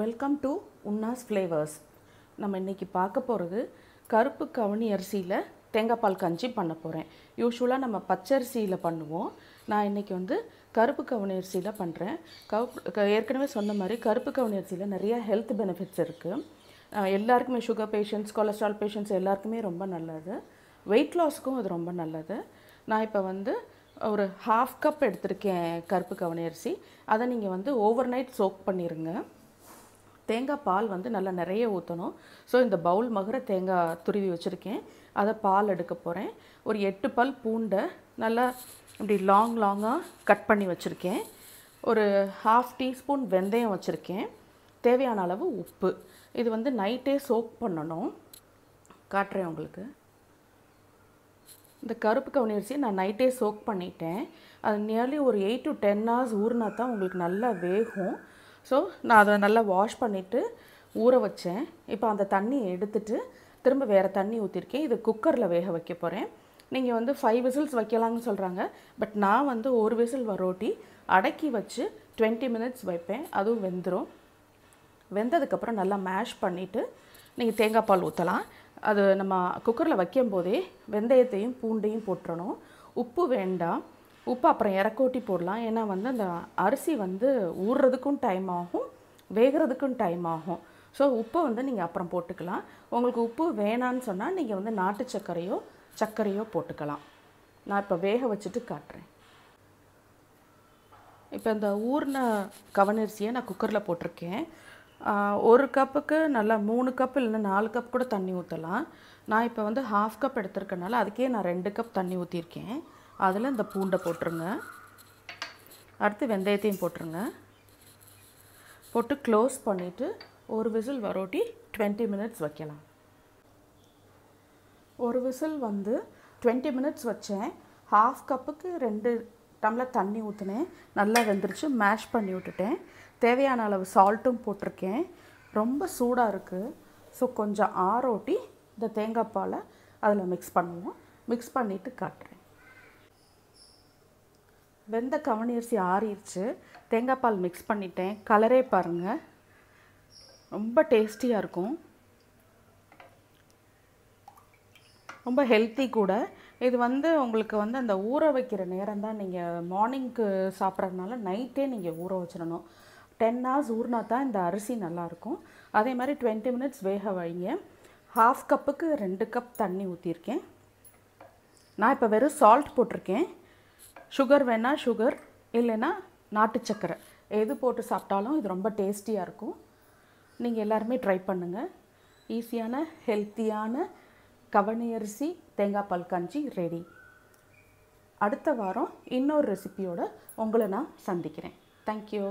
welcome to உன்னாஸ் flavours நம்ம இன்றைக்கி பார்க்க போகிறது கருப்பு கவனி அரிசியில் தேங்காய் பால் கஞ்சி பண்ண போகிறேன் யூஸ்வலாக நம்ம பச்சரிசியில் பண்ணுவோம் நான் இன்றைக்கி வந்து கருப்பு கவனி அரிசியில் பண்ணுறேன் கவுப் ஏற்கனவே சொன்ன மாதிரி கருப்பு கவனி அரிசியில் நிறைய ஹெல்த் பெனிஃபிட்ஸ் இருக்குது எல்லாருக்குமே சுகர் பேஷண்ட்ஸ் கொலஸ்ட்ரால் பேஷண்ட்ஸ் எல்லாருக்குமே ரொம்ப நல்லது வெயிட் லாஸ்க்கும் அது ரொம்ப நல்லது நான் இப்போ வந்து ஒரு ஹாஃப் கப் எடுத்திருக்கேன் கருப்பு கவனி அரிசி அதை நீங்கள் வந்து ஓவர் நைட் சோக் பண்ணிடுங்க தேங்காய் பால் வந்து நல்லா நிறைய ஊற்றணும் ஸோ இந்த பவுல் மகுர தேங்காய் துருவி வச்சுருக்கேன் அதை பால் எடுக்க போகிறேன் ஒரு எட்டு பால் பூண்டை நல்லா இப்படி லாங் லாங்காக கட் பண்ணி வச்சுருக்கேன் ஒரு ஹாஃப் டீஸ்பூன் வெந்தயம் வச்சுருக்கேன் தேவையான அளவு உப்பு இது வந்து நைட்டே சோக் பண்ணணும் காட்டுறேன் உங்களுக்கு இந்த கருப்பு கவுனி நான் நைட்டே சோக் பண்ணிட்டேன் அது நியர்லி ஒரு எயிட் டு டென் ஹவர்ஸ் ஊறினா தான் உங்களுக்கு நல்லா வேகும் ஸோ நான் அதை நல்லா வாஷ் பண்ணிவிட்டு ஊற வச்சேன் இப்போ அந்த தண்ணியை எடுத்துட்டு திரும்ப வேறு தண்ணி ஊற்றிருக்கேன் இது குக்கரில் வேக வைக்க போகிறேன் நீங்கள் வந்து ஃபைவ் விசில்ஸ் வைக்கலாம்னு சொல்கிறாங்க பட் நான் வந்து ஒரு விசில் வரோட்டி அடக்கி வச்சு டுவெண்ட்டி மினிட்ஸ் வைப்பேன் அதுவும் வெந்துடும் வெந்ததுக்கப்புறம் நல்லா மேஷ் பண்ணிவிட்டு நீங்கள் தேங்காய் பால் ஊற்றலாம் அது நம்ம குக்கரில் வைக்கும் போதே வெந்தயத்தையும் பூண்டையும் போட்டுறணும் உப்பு வேண்டாம் உப்பு அப்புறம் இறக்கோட்டி போடலாம் ஏன்னா வந்து அந்த அரிசி வந்து ஊறுறதுக்கும் டைம் ஆகும் வேகிறதுக்கும் டைம் ஆகும் ஸோ உப்பை வந்து நீங்கள் அப்புறம் போட்டுக்கலாம் உங்களுக்கு உப்பு வேணான்னு சொன்னால் நீங்கள் வந்து நாட்டு சர்க்கரையோ சர்க்கரையோ போட்டுக்கலாம் நான் இப்போ வேக வச்சுட்டு காட்டுறேன் இப்போ இந்த ஊர்ன கவனரிசியை நான் குக்கரில் போட்டிருக்கேன் ஒரு கப்புக்கு நல்லா மூணு கப் இல்லைன்னா நாலு கப் கூட தண்ணி ஊற்றலாம் நான் இப்போ வந்து ஹாஃப் கப் எடுத்திருக்கனால அதுக்கே நான் ரெண்டு கப் தண்ணி ஊற்றிருக்கேன் அதில் இந்த பூண்டை போட்டுருங்க அடுத்து வெந்தயத்தையும் போட்டுருங்க போட்டு க்ளோஸ் பண்ணிவிட்டு ஒரு விசில் வரோட்டி டுவெண்ட்டி மினிட்ஸ் வைக்கலாம் ஒரு விசில் வந்து டுவெண்ட்டி மினிட்ஸ் வச்சேன் ஹாஃப் கப்புக்கு ரெண்டு டம்ளர் தண்ணி ஊற்றினேன் நல்லா வெந்துருச்சு மேஷ் பண்ணி விட்டுட்டேன் தேவையான அளவு சால்ட்டும் போட்டிருக்கேன் ரொம்ப சூடாக இருக்குது ஸோ கொஞ்சம் ஆரோட்டி இந்த தேங்காய் பாலை அதில் மிக்ஸ் பண்ணுவோம் மிக்ஸ் பண்ணிவிட்டு காட்டுறேன் வெந்த கவனி அரிசி ஆறிடுச்சு தேங்காய் பால் மிக்ஸ் பண்ணிட்டேன் கலரே பாருங்கள் ரொம்ப டேஸ்டியாக இருக்கும் ரொம்ப ஹெல்த்தி கூட இது வந்து உங்களுக்கு வந்து அந்த ஊற வைக்கிற நேரம் தான் நீங்கள் மார்னிங்க்கு சாப்பிட்றதுனால நைட்டே நீங்கள் ஊற வச்சிடணும் டென் ஹவர்ஸ் ஊறினா தான் இந்த அரிசி நல்லாயிருக்கும் அதே மாதிரி டுவெண்ட்டி மினிட்ஸ் வேக வைங்க ஹாஃப் கப்புக்கு ரெண்டு கப் தண்ணி ஊற்றிருக்கேன் நான் இப்போ வெறும் சால்ட் போட்டிருக்கேன் சுகர் வேணால் சுகர் இல்லைன்னா நாட்டு சக்கரை எது போட்டு சாப்பிட்டாலும் இது ரொம்ப டேஸ்டியாக இருக்கும் நீங்கள் எல்லாருமே ட்ரை பண்ணுங்கள் ஈஸியான ஹெல்த்தியான கவனி அரிசி தேங்காய் பால் கஞ்சி ரெடி அடுத்த வாரம் இன்னொரு ரெசிபியோடு உங்களை நான் சந்திக்கிறேன் தேங்க்யூ